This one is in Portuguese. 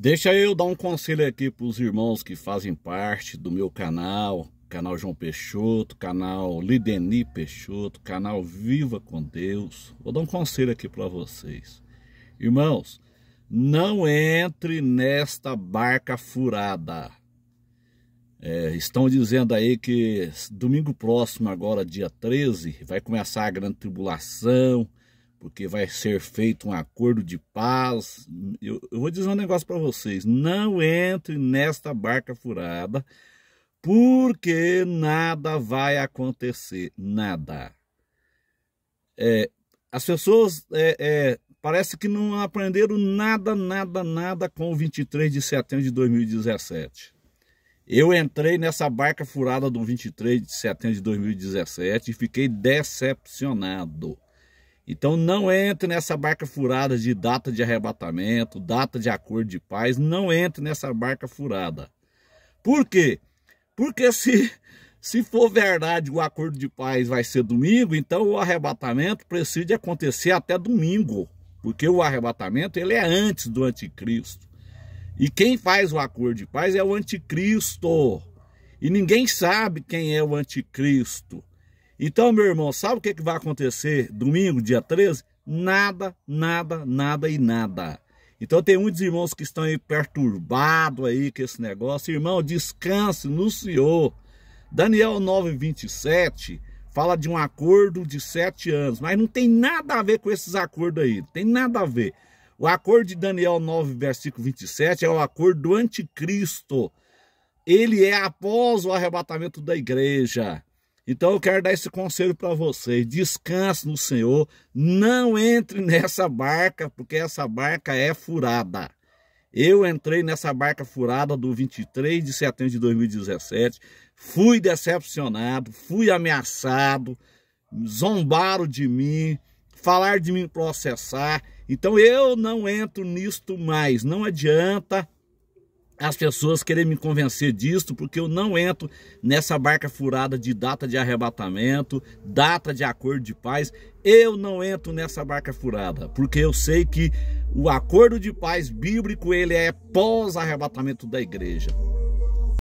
Deixa eu dar um conselho aqui para os irmãos que fazem parte do meu canal, canal João Peixoto, canal Lideni Peixoto, canal Viva com Deus. Vou dar um conselho aqui para vocês. Irmãos, não entre nesta barca furada. É, estão dizendo aí que domingo próximo, agora dia 13, vai começar a grande tribulação, porque vai ser feito um acordo de paz. Eu, eu vou dizer um negócio para vocês: não entre nesta barca furada, porque nada vai acontecer, nada. É, as pessoas é, é, parece que não aprenderam nada, nada, nada com o 23 de setembro de 2017. Eu entrei nessa barca furada do 23 de setembro de 2017 e fiquei decepcionado então não entre nessa barca furada de data de arrebatamento, data de acordo de paz, não entre nessa barca furada. Por quê? Porque se, se for verdade o acordo de paz vai ser domingo, então o arrebatamento precisa acontecer até domingo, porque o arrebatamento ele é antes do anticristo. E quem faz o acordo de paz é o anticristo. E ninguém sabe quem é o anticristo. Então, meu irmão, sabe o que, que vai acontecer domingo, dia 13? Nada, nada, nada e nada. Então tem muitos irmãos que estão aí perturbados aí com esse negócio. Irmão, descanse no Senhor. Daniel 9, 27 fala de um acordo de sete anos, mas não tem nada a ver com esses acordos aí, não tem nada a ver. O acordo de Daniel 9, versículo 27 é o acordo do anticristo. Ele é após o arrebatamento da igreja. Então eu quero dar esse conselho para vocês: descanse no Senhor, não entre nessa barca, porque essa barca é furada. Eu entrei nessa barca furada do 23 de setembro de 2017, fui decepcionado, fui ameaçado, zombaram de mim, falar de me processar. Então eu não entro nisto mais, não adianta as pessoas querem me convencer disto, porque eu não entro nessa barca furada de data de arrebatamento, data de acordo de paz. Eu não entro nessa barca furada, porque eu sei que o acordo de paz bíblico ele é pós-arrebatamento da igreja.